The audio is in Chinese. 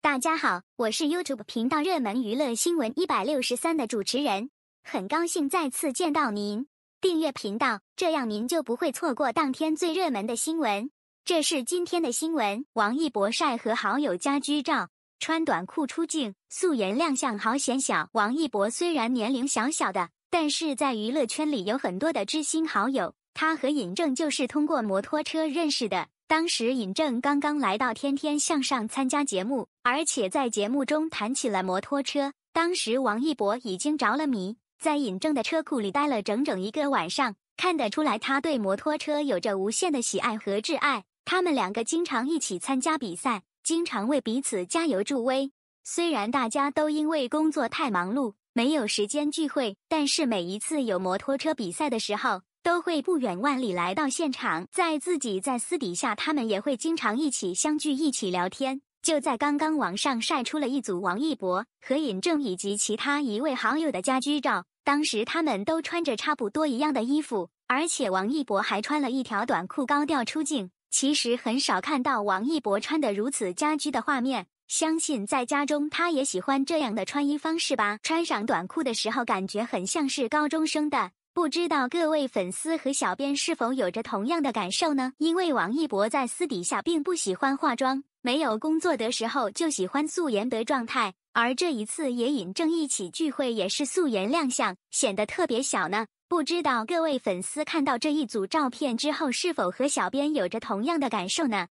大家好，我是 YouTube 频道热门娱乐新闻一百六十三的主持人，很高兴再次见到您。订阅频道，这样您就不会错过当天最热门的新闻。这是今天的新闻：王一博晒和好友家居照，穿短裤出镜，素颜亮相好显小。王一博虽然年龄小小的，但是在娱乐圈里有很多的知心好友。他和尹正就是通过摩托车认识的。当时尹正刚刚来到《天天向上》参加节目，而且在节目中谈起了摩托车。当时王一博已经着了迷，在尹正的车库里待了整整一个晚上，看得出来他对摩托车有着无限的喜爱和挚爱。他们两个经常一起参加比赛，经常为彼此加油助威。虽然大家都因为工作太忙碌，没有时间聚会，但是每一次有摩托车比赛的时候。都会不远万里来到现场，在自己在私底下，他们也会经常一起相聚，一起聊天。就在刚刚，网上晒出了一组王一博、何以正以及其他一位好友的家居照。当时他们都穿着差不多一样的衣服，而且王一博还穿了一条短裤高调出镜。其实很少看到王一博穿的如此家居的画面，相信在家中他也喜欢这样的穿衣方式吧。穿上短裤的时候，感觉很像是高中生的。不知道各位粉丝和小编是否有着同样的感受呢？因为王一博在私底下并不喜欢化妆，没有工作的时候就喜欢素颜的状态，而这一次也引证一起聚会也是素颜亮相，显得特别小呢。不知道各位粉丝看到这一组照片之后，是否和小编有着同样的感受呢？